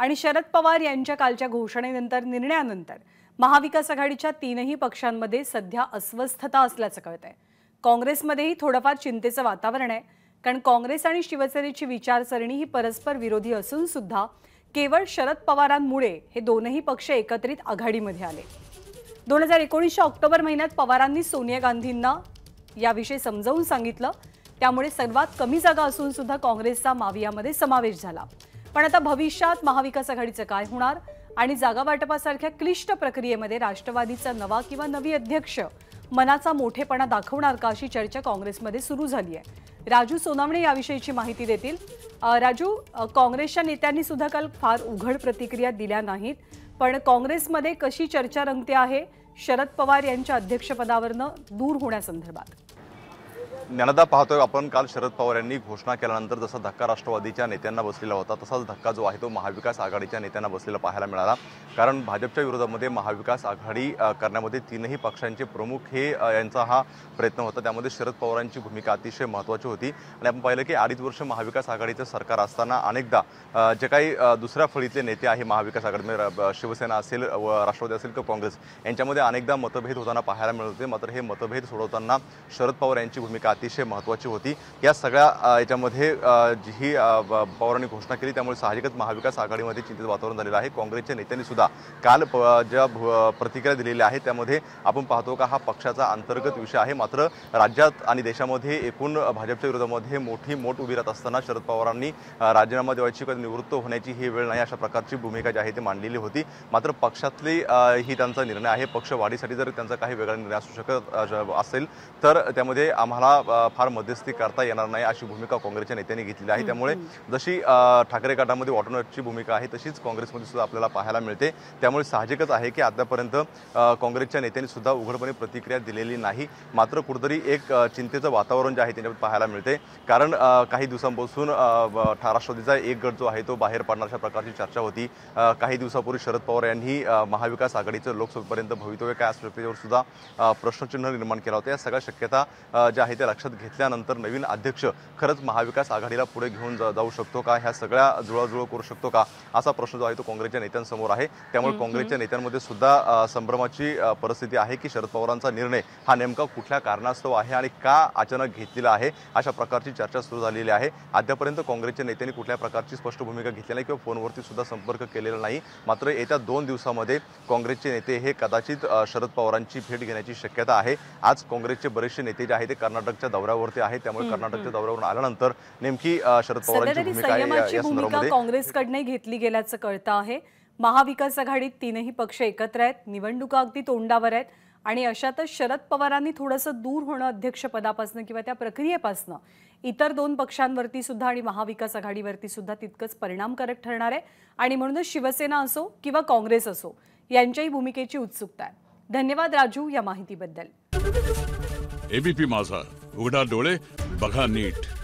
आणि शरद पवार यांच्या कालच्या घोषणेनंतर निर्णयानंतर महाविकास आघाडीच्या तीनही पक्षांमध्ये सध्या अस्वस्थता असल्याचं कळत आहे काँग्रेसमध्येही थोडंफार चिंतेचं वातावरण आहे कारण काँग्रेस आणि शिवसेनेची विचारसरणी ही परस्पर विरोधी असून सुद्धा केवळ शरद पवारांमुळे हे दोनही पक्ष एकत्रित आघाडीमध्ये आले दोन हजार एकोणीसच्या ऑक्टोबर महिन्यात पवारांनी सोनिया गांधींना याविषयी समजावून सांगितलं त्यामुळे सर्वात कमी जागा असून सुद्धा काँग्रेसचा मावियामध्ये समावेश झाला पण आता भविष्यात महाविकास आघाडीचं काय होणार आणि जागावाटपासारख्या क्लिष्ट प्रक्रियेमध्ये राष्ट्रवादीचा नवा किंवा नवी अध्यक्ष मनाचा मोठेपणा दाखवणार का अशी चर्चा काँग्रेसमध्ये सुरू झाली आहे राजू सोनावणे याविषयीची माहिती देतील राजू काँग्रेसच्या नेत्यांनी सुद्धा काल फार उघड प्रतिक्रिया दिल्या नाहीत पण काँग्रेसमध्ये कशी चर्चा रंगते आहे शरद पवार यांच्या अध्यक्षपदावरनं दूर होण्यासंदर्भात ज्ञानदा पाहतोय आपण काल शरद पवार यांनी घोषणा केल्यानंतर जसा धक्का राष्ट्रवादीच्या नेत्यांना बसलेला होता तसाच धक्का जो आहे तो महाविकास आघाडीच्या नेत्यांना बसलेला पाहायला मिळाला कारण भाजपच्या विरोधामध्ये महाविकास आघाडी करण्यामध्ये तीनही पक्षांचे प्रमुख हे यांचा हा प्रयत्न होता त्यामध्ये शरद पवारांची भूमिका अतिशय महत्त्वाची होती आणि आपण पाहिलं की अडीच वर्ष महाविकास आघाडीचं सरकार असताना अनेकदा जे काही दुसऱ्या फळीतले नेते आहे महाविकास आघाडी म्हणजे, शिवसेना असेल व राष्ट्रवादी असेल किंवा काँग्रेस यांच्यामध्ये अनेकदा मतभेद होताना पाहायला मिळत होते मात्र हे मतभेद सोडवताना शरद पवार यांची भूमिका अतिशय महत्त्वाची होती या सगळ्या याच्यामध्ये जी ही पवारांनी घोषणा केली त्यामुळे साहजिकच महाविकास आघाडीमध्ये चिंतित वातावरण झालेलं आहे काँग्रेसच्या नेत्यांनी सुद्धा काल ज्या प्रतिक्रिया दिलेल्या आहेत त्यामध्ये आपण पाहतो का हा पक्षाचा अंतर्गत विषय आहे मात्र राज्यात आणि देशामध्ये एकूण भाजपच्या विरोधामध्ये मोठी मोठ उभी राहत असताना शरद पवारांनी राजीनामा देवायची कधी निवृत्त होण्याची ही वेळ नाही अशा प्रकारची भूमिका जी आहे ती मांडलेली होती मात्र पक्षातली ही त्यांचा निर्णय आहे पक्ष वाढीसाठी जर त्यांचा काही वेगळा निर्णय असू शकत असेल तर त्यामध्ये आम्हाला फार मध्यस्थी करता येणार नाही अशी भूमिका काँग्रेसच्या नेत्यांनी घेतली आहे त्यामुळे जशी ठाकरे गटामध्ये वॉटरनटची भूमिका आहे तशीच काँग्रेसमध्ये सुद्धा आपल्याला पाहायला मिळते त्यामुळे साहजिकच आहे की आतापर्यंत काँग्रेसच्या नेत्यांनी सुद्धा उघडपणे प्रतिक्रिया दिलेली नाही मात्र कुठेतरी एक चिंतेचं वातावरण जे आहे त्यांच्यात पाहायला मिळते कारण काही दिवसांपासून राष्ट्रवादीचा एक गट जो आहे तो बाहेर पडणार अशा प्रकारची चर्चा होती काही दिवसापूर्वी शरद पवार यांनी महाविकास आघाडीचं लोकसभेपर्यंत भवितव्य काय असू सुद्धा प्रश्नचिन्ह निर्माण केला होता या सगळ्या शक्यता ज्या आहेत त्या लक्षात घेतल्यानंतर नवीन अध्यक्ष खरंच महाविकास आघाडीला पुढे घेऊन जाऊ शकतो का ह्या सगळ्या जुळाजुळ करू शकतो का असा प्रश्न जो आहे तो काँग्रेसच्या नेत्यांसमोर आहे त्यामुळे काँग्रेसच्या नेत्यांमध्ये सुद्धा संभ्रमाची परिस्थिती आहे की शरद पवारांचा निर्णय हा नेमका कुठल्या कारणास्तव आहे आणि का अचानक घेतलेला आहे अशा प्रकारची चर्चा सुरू झालेली आहे अद्यापर्यंत काँग्रेसच्या नेत्यांनी कुठल्या प्रकारची स्पष्ट भूमिका घेतली नाही किंवा फोनवरती सुद्धा संपर्क केलेला नाही मात्र येत्या दोन दिवसामध्ये काँग्रेसचे नेते हे कदाचित शरद पवारांची भेट घेण्याची शक्यता आहे आज काँग्रेसचे बरेचसे नेते जे आहेत ते कर्नाटक महाराष्ट्राच्या दौऱ्यावरती आहे त्यामुळे कर्नाटकच्या दौऱ्यावरून आल्यानंतर नेमकी शरद पवारांची भूमिका काँग्रेस घेतली गेल्याचं कळतं आहे महाविकास आघाडीत तीनही पक्ष एकत्र आहेत निवडणुका अगदी तोंडावर आहेत आणि अशातच शरद पवारांनी थोडंसं दूर होणं अध्यक्षपदापासून किंवा त्या प्रक्रियेपासून इतर दोन पक्षांवरती सुद्धा आणि महाविकास आघाडीवरती सुद्धा तितकंच परिणामकारक ठरणार आहे आणि म्हणूनच शिवसेना असो किंवा काँग्रेस असो यांच्याही भूमिकेची उत्सुकता आहे धन्यवाद राजू या माहितीबद्दल एबीपी माझा उघडा डोळे बघा नीट